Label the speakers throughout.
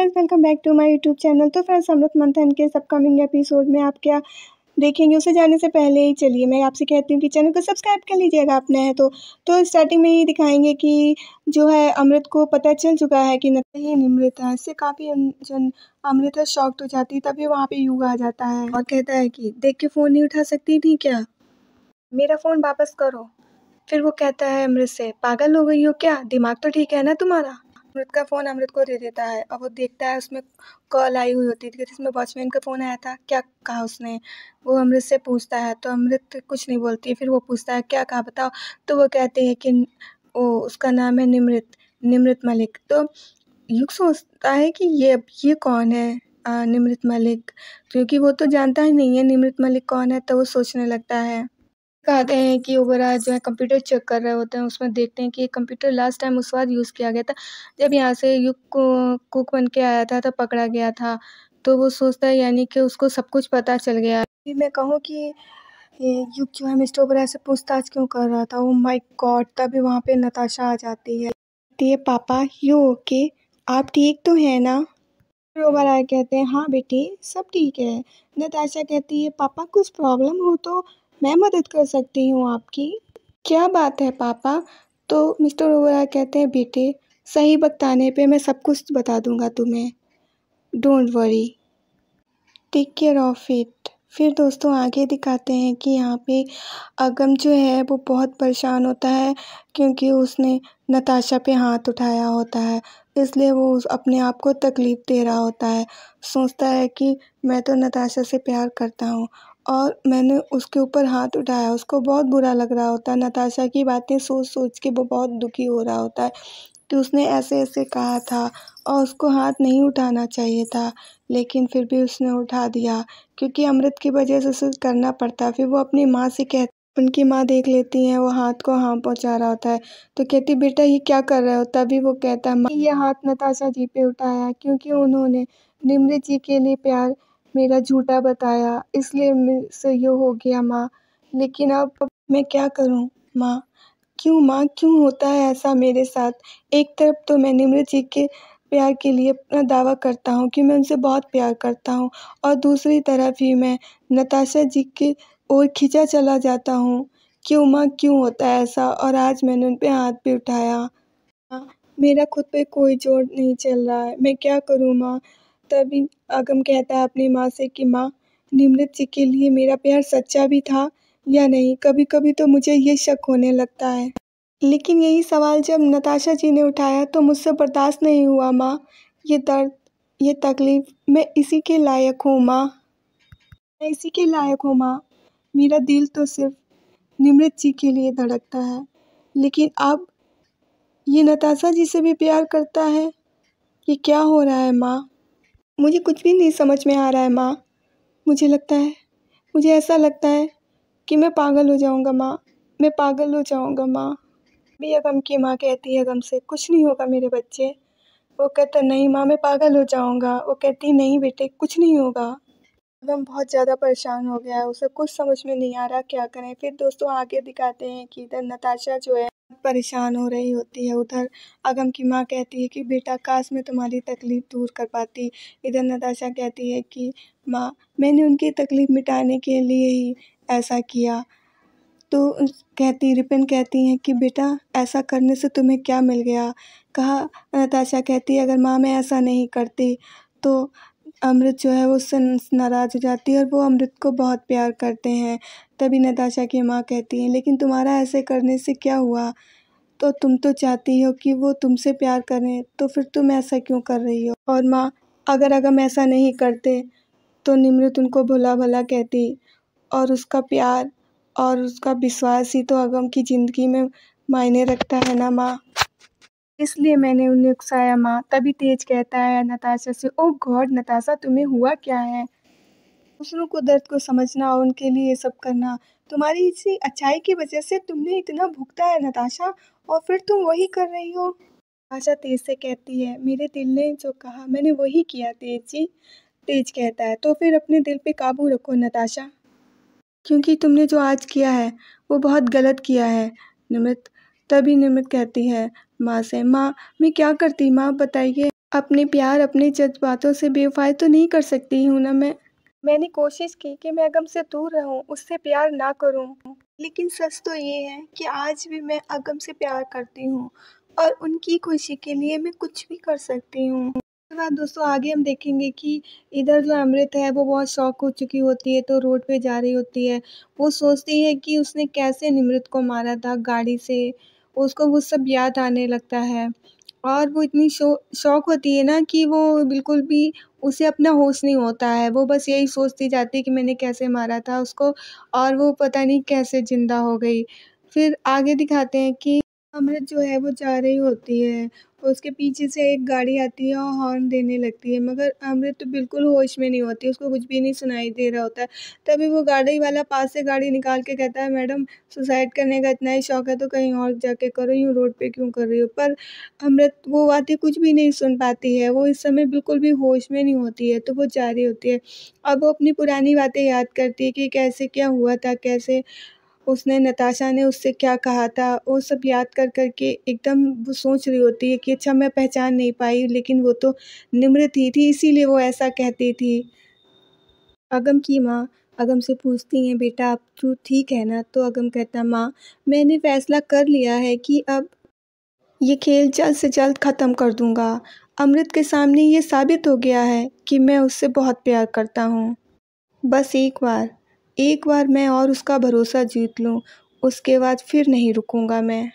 Speaker 1: friends welcome back to my YouTube channel तो friends Amrit Manthan के इस अपकमिंग एपिसोड में आप क्या देखेंगे उसे जाने से पहले ही चलिए मैं आपसे कहती हूँ कि चैनल को सब्सक्राइब कर लीजिएगा आपने है तो तो स्टार्टिंग में ही दिखाएंगे कि जो है अमृत को पता चल चुका है कि नहीं निमृता इससे काफ़ी जन अमृता शॉक्ट हो जाती है तभी वहाँ पर युग आ जाता है और कहता है कि देख के फ़ोन नहीं उठा सकती थी क्या मेरा फ़ोन वापस करो फिर वो कहता है अमृत से पागल हो गई हो क्या दिमाग तो ठीक है ना तुम्हारा अमृत का फ़ोन अमृत को दे देता है और वो देखता है उसमें कॉल आई हुई होती थी जिसमें वॉचमैन का फ़ोन आया था क्या कहा उसने वो अमृत से पूछता है तो अमृत कुछ नहीं बोलती फिर वो पूछता है क्या कहा बताओ तो वो कहते हैं कि वो उसका नाम है निमृत निमृत मलिक तो युग सोचता है कि ये ये कौन है निमृत मलिक क्योंकि वो तो जानता ही नहीं है निमृत मलिक कौन है तो वो सोचने लगता है कहते हैं कि ओबरा जो है कंप्यूटर चेक कर रहे होते हैं उसमें देखते हैं कि कंप्यूटर लास्ट टाइम उस बार यूज़ किया गया था जब यहाँ से युग कुक बन के आया था तो पकड़ा गया था तो वो सोचता है यानी कि उसको सब कुछ पता चल गया फिर मैं कहूँ कि युग जो है मिस्टर ओबरा से पूछताछ क्यों कर रहा था वो माइक गॉड तभी वहाँ पे नताशा आ जाती है ये पापा यू ओके आप ठीक तो हैं ना ओबरा कहते हैं हाँ बेटी सब ठीक है नताशा कहती है पापा कुछ प्रॉब्लम हो तो मैं मदद कर सकती हूँ आपकी क्या बात है पापा तो मिस्टर ओबरा कहते हैं बेटे सही वक्त आने पे मैं सब कुछ बता दूँगा तुम्हें don't worry take care of it फिर दोस्तों आगे दिखाते हैं कि यहाँ पे अगम जो है वो बहुत परेशान होता है क्योंकि उसने नताशा पे हाथ उठाया होता है इसलिए वो अपने आप को तकलीफ़ दे रहा होता है सोचता है कि मैं तो नताशा से प्यार करता हूँ और मैंने उसके ऊपर हाथ उठाया उसको बहुत बुरा लग रहा होता है नताशा की बातें सोच सोच के वो बहुत दुखी हो रहा होता है कि तो उसने ऐसे ऐसे कहा था और उसको हाथ नहीं उठाना चाहिए था लेकिन फिर भी उसने उठा दिया क्योंकि अमृत की वजह से उसे करना पड़ता फिर वो अपनी माँ से कह उनकी माँ देख लेती हैं वो हाथ को हाँ पहुँचा रहा होता है तो कहती बेटा ये क्या कर रहे हो तभी वो कहता है माँ ये हाथ नताशा जी पे उठाया क्योंकि उन्होंने निमृत जी के लिए प्यार मेरा झूठा बताया इसलिए मुझसे ये हो गया माँ लेकिन अब मैं क्या करूँ माँ क्यों माँ क्यों होता है ऐसा मेरे साथ एक तरफ तो मैं निम्र जी के प्यार के लिए अपना दावा करता हूँ कि मैं उनसे बहुत प्यार करता हूँ और दूसरी तरफ ही मैं नताशा जी की ओर खींचा चला जाता हूँ क्यों माँ क्यों होता है ऐसा और आज मैंने उन पर हाथ भी उठाया मेरा खुद पे कोई जोर नहीं चल रहा है मैं क्या करूँ माँ तभी आगम कहता है अपनी माँ से कि माँ निमृत जी के लिए मेरा प्यार सच्चा भी था या नहीं कभी कभी तो मुझे ये शक होने लगता है लेकिन यही सवाल जब नताशा जी ने उठाया तो मुझसे बर्दाश्त नहीं हुआ माँ ये दर्द ये तकलीफ़ मैं इसी के लायक हूँ माँ मैं इसी के लायक हूँ माँ मेरा दिल तो सिर्फ निमृत जी के लिए धड़कता है लेकिन अब ये नताशा जी से भी प्यार करता है ये क्या हो रहा है माँ मुझे कुछ भी नहीं समझ में आ रहा है माँ मुझे लगता है मुझे ऐसा लगता है कि मैं पागल हो जाऊँगा माँ मैं पागल हो जाऊँगा माँ भी अगम की माँ कहती है अगम से कुछ नहीं होगा मेरे बच्चे वो कहता नहीं माँ मैं पागल हो जाऊँगा वो कहती नहीं बेटे कुछ नहीं होगा अगम बहुत ज़्यादा परेशान हो गया है उसे कुछ समझ में नहीं आ रहा क्या करें फिर दोस्तों आगे दिखाते हैं कि इधर नताशा जो है परेशान हो रही होती है उधर अगम की माँ कहती है कि बेटा काश मैं तुम्हारी तकलीफ़ दूर कर पाती इधर नताशा कहती है कि माँ मैंने उनकी तकलीफ़ मिटाने के लिए ही ऐसा किया तो कहती रिपिन कहती हैं कि बेटा ऐसा करने से तुम्हें क्या मिल गया कहा नताशा कहती है अगर माँ मैं ऐसा नहीं करती तो अमृत जो है वो उससे नाराज़ हो जाती है और वो अमृत को बहुत प्यार करते हैं तभी नताशा की माँ कहती हैं लेकिन तुम्हारा ऐसे करने से क्या हुआ तो तुम तो चाहती हो कि वो तुमसे प्यार करें तो फिर तुम ऐसा क्यों कर रही हो और माँ अगर अगर ऐसा नहीं करते तो निमृत उनको भुला भला कहती और उसका प्यार और उसका विश्वास ही तो अगम की ज़िंदगी में मायने रखता है ना माँ इसलिए मैंने उन्हें उकसाया माँ तभी तेज कहता है नताशा से ओ गॉड नताशा तुम्हें हुआ क्या है दूसरों को दर्द को समझना और उनके लिए ये सब करना तुम्हारी इसी अच्छाई की वजह से तुमने इतना भुगता है नताशा और फिर तुम वही कर रही हो नताशा तेज से कहती है मेरे दिल ने जो कहा मैंने वही किया तेज जी तेज कहता है तो फिर अपने दिल पे काबू रखो नताशा क्योंकि तुमने जो आज किया है वो बहुत गलत किया है निमित तभी निमित कहती है माँ से माँ मैं क्या करती माँ बताइए अपने प्यार अपने जज्बातों से बेवफाई तो नहीं कर सकती हूँ ना मैं मैंने कोशिश की कि मैं अगम से दूर रहूं उससे प्यार ना करूं लेकिन सच तो ये है कि आज भी मैं अगम से प्यार करती हूं और उनकी खुशी के लिए मैं कुछ भी कर सकती हूं उसके बाद दोस्तों आगे हम देखेंगे कि इधर जो अमृत है वो बहुत शौक हो चुकी होती है तो रोड पे जा रही होती है वो सोचती है कि उसने कैसे निमृत को मारा था गाड़ी से उसको वो सब याद आने लगता है और वो इतनी शो शौक होती है ना कि वो बिल्कुल भी उसे अपना होश नहीं होता है वो बस यही सोचती जाती है कि मैंने कैसे मारा था उसको और वो पता नहीं कैसे ज़िंदा हो गई फिर आगे दिखाते हैं कि अमृत जो है वो जा रही होती है उसके पीछे से एक गाड़ी आती है और हॉर्न देने लगती है मगर अमृत तो बिल्कुल होश में नहीं होती उसको कुछ भी नहीं सुनाई दे रहा होता है तभी वो गाड़ी वाला पास से गाड़ी निकाल के कहता है मैडम सुसाइड करने का इतना ही शौक है तो कहीं और जाके करो यूँ रोड पे क्यों कर रही हो पर अमृत वो बातें कुछ भी नहीं सुन पाती है वो इस समय बिल्कुल भी होश में नहीं होती है तो वो जा रही होती है अब वो अपनी पुरानी बातें याद करती है कि कैसे क्या हुआ था कैसे उसने नताशा ने उससे क्या कहा था वो सब याद कर कर के एकदम वो सोच रही होती है कि अच्छा मैं पहचान नहीं पाई लेकिन वो तो निमृत ही थी इसीलिए वो ऐसा कहती थी अगम की माँ अगम से पूछती हैं बेटा आप तू ठीक है ना तो अगम कहता माँ मैंने फैसला कर लिया है कि अब ये खेल जल्द से जल्द ख़त्म कर दूँगा अमृत के सामने ये साबित हो गया है कि मैं उससे बहुत प्यार करता हूँ बस एक बार एक बार मैं और उसका भरोसा जीत लूँ उसके बाद फिर नहीं रुकूँगा मैं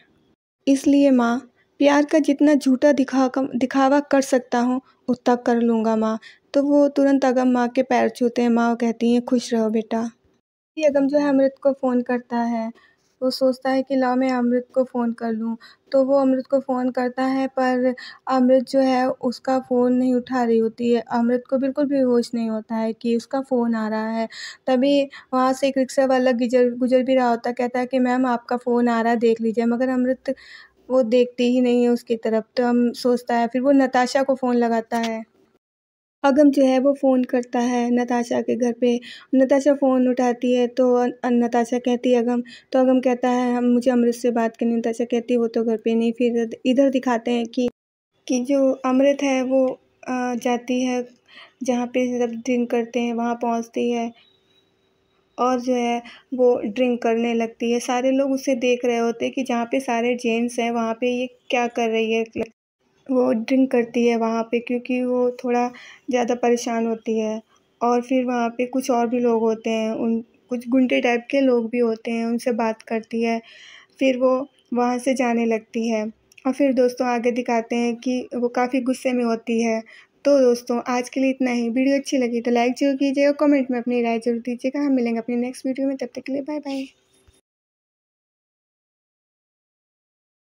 Speaker 1: इसलिए माँ प्यार का जितना झूठा दिखा दिखावा कर सकता हूँ उतना कर लूँगा माँ तो वो तुरंत अगम माँ के पैर छूते हैं माँ कहती हैं खुश रहो बेटा अगम जो है अमृत को फ़ोन करता है वो सोचता है कि लाओ मैं अमृत को फ़ोन कर लूँ तो वो अमृत को फ़ोन करता है पर अमृत जो है उसका फ़ोन नहीं उठा रही होती है अमृत को बिल्कुल भी होश नहीं होता है कि उसका फ़ोन आ रहा है तभी वहाँ से एक रिक्शा वाला गुजर गुजर भी रहा होता कहता है कि मैम आपका फ़ोन आ रहा है देख लीजिए मगर अमृत वो देखती ही नहीं है उसकी तरफ तो हम सोचता है फिर वो नताशा को फ़ोन लगाता है अगम जो है वो फ़ोन करता है नताशा के घर पे नताशा फ़ोन उठाती है तो नताशा कहती है अगम तो अगम कहता है हम मुझे अमृत से बात करनी नताशा कहती है वो तो घर पे नहीं फिर इधर दिखाते हैं कि कि जो अमृत है वो जाती है जहाँ पे सब ड्रिंक करते हैं वहाँ पहुँचती है और जो है वो ड्रिंक करने लगती है सारे लोग उसे देख रहे होते हैं कि जहाँ पे सारे जेंट्स हैं वहाँ पे ये क्या कर रही है वो ड्रिंक करती है वहाँ पे क्योंकि वो थोड़ा ज़्यादा परेशान होती है और फिर वहाँ पे कुछ और भी लोग होते हैं उन कुछ गुंडे टाइप के लोग भी होते हैं उनसे बात करती है फिर वो वहाँ से जाने लगती है और फिर दोस्तों आगे दिखाते हैं कि वो काफ़ी गुस्से में होती है तो दोस्तों आज के लिए इतना ही वीडियो अच्छी लगी तो लाइक जरूर कीजिएगा कमेंट में अपनी राय जरूर दीजिएगा हम मिलेंगे अपने नेक्स्ट वीडियो में तब तक के लिए बाय बाय